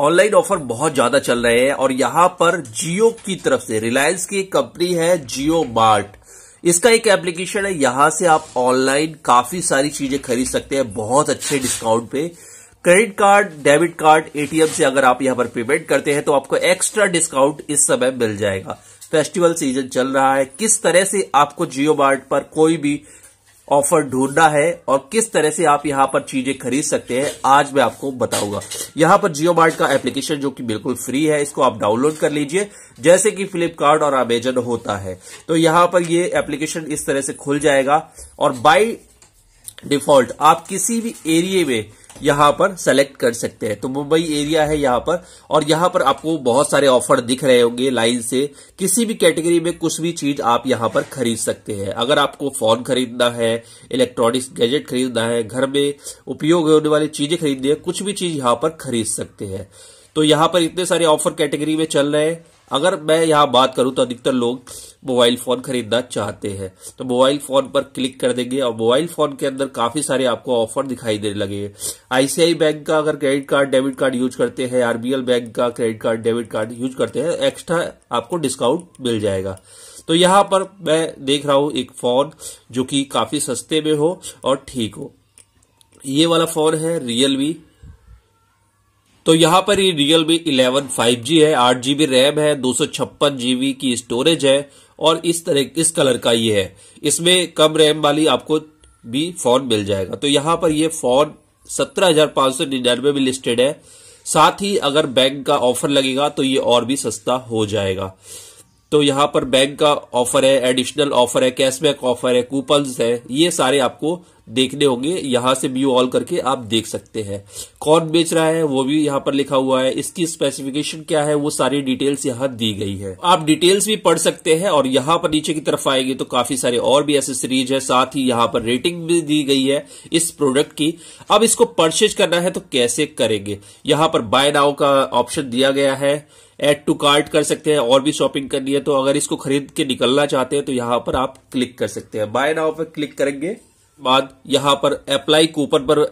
online offer बहुत ज्यादा चल रहे हैं और यहां पर जियो की तरफ से रिलायंस की एक कंपनी है जियो मार्ट इसका एक एप्लीकेशन है यहां से आप ऑनलाइन काफी सारी चीजें खरीद सकते हैं बहुत अच्छे डिस्काउंट पे credit card debit card ATM से अगर आप यहां पर पेमेंट करते हैं तो आपको एक्स्ट्रा डिस्काउंट इस समय मिल जाएगा फेस्टिवल सीजन चल रहा है किस तरह से आपको जियो मार्ट पर कोई भी ऑफर ढूंढना है और किस तरह से आप यहां पर चीजें खरीद सकते हैं आज मैं आपको बताऊंगा यहां पर जियो मार्ट का एप्लीकेशन जो कि बिल्कुल फ्री है इसको आप डाउनलोड कर लीजिए जैसे कि फ्लिपकार्ट और अमेजन होता है तो यहां पर ये एप्लीकेशन इस तरह से खुल जाएगा और बाई डिफॉल्ट आप किसी भी एरिए में यहां पर सेलेक्ट कर सकते हैं तो मुंबई एरिया है यहां पर और यहां पर आपको बहुत सारे ऑफर दिख रहे होंगे लाइन से किसी भी कैटेगरी में कुछ भी चीज आप यहां पर खरीद सकते हैं अगर आपको फोन खरीदना है इलेक्ट्रॉनिक्स गैजेट खरीदना है घर में उपयोग होने वाली चीजें खरीदनी है कुछ भी चीज यहां पर खरीद सकते हैं तो यहां पर इतने सारे ऑफर कैटेगरी में चल रहे हैं अगर मैं यहां बात करूं तो अधिकतर लोग मोबाइल फोन खरीदना चाहते हैं तो मोबाइल फोन पर क्लिक कर देंगे और मोबाइल फोन के अंदर काफी सारे आपको ऑफर दिखाई देने लगे आईसीआई बैंक का अगर credit card debit card use करते हैं आरबीएल बैंक का credit card debit card use करते हैं एक्स्ट्रा आपको डिस्काउंट मिल जाएगा तो यहां पर मैं देख रहा हूं एक फोन जो कि काफी सस्ते में हो और ठीक हो ये वाला फोन है रियलमी तो यहाँ पर ये रियलमी इलेवन फाइव जी है आठ जीबी रैम है दो सौ छप्पन जीबी की स्टोरेज है और इस तरह इस कलर का ये है इसमें कम रैम वाली आपको भी फोन मिल जाएगा तो यहाँ पर ये फोन सत्रह हजार पांच सौ निन्यानवे में लिस्टेड है साथ ही अगर बैंक का ऑफर लगेगा तो ये और भी सस्ता हो जाएगा तो यहाँ पर बैंक का ऑफर है एडिशनल ऑफर है कैशबैक ऑफर है कूपन्स है ये सारे आपको देखने होंगे यहां से व्यू ऑल करके आप देख सकते हैं कौन बेच रहा है वो भी यहाँ पर लिखा हुआ है इसकी स्पेसिफिकेशन क्या है वो सारी डिटेल्स यहाँ दी गई है आप डिटेल्स भी पढ़ सकते हैं और यहाँ पर नीचे की तरफ आएगी तो काफी सारे और भी एसेसरीज है साथ ही यहाँ पर रेटिंग भी दी गई है इस प्रोडक्ट की अब इसको परचेज करना है तो कैसे करेंगे यहाँ पर बाय नाव का ऑप्शन दिया गया है एड टू कार्ट कर सकते हैं और भी शॉपिंग करनी है तो अगर इसको खरीद के निकलना चाहते हैं तो यहां पर आप क्लिक कर सकते हैं बाय नाव पर क्लिक करेंगे बाद यहां पर अप्लाई कूपन पर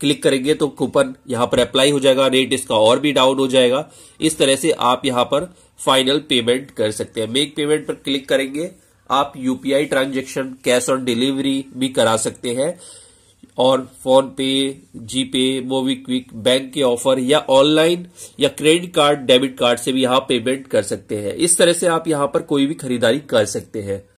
क्लिक करेंगे तो कूपन यहां पर अप्लाई हो जाएगा रेट इसका और भी डाउन हो जाएगा इस तरह से आप यहां पर फाइनल पेमेंट कर सकते हैं मेक पेमेंट पर क्लिक करेंगे आप UPI transaction cash on delivery भी करा सकते हैं और PhonePe GPay MobiKwik bank के ऑफर या ऑनलाइन या क्रेडिट कार्ड डेबिट कार्ड से भी यहाँ पेमेंट कर सकते हैं इस तरह से आप यहाँ पर कोई भी खरीदारी कर सकते हैं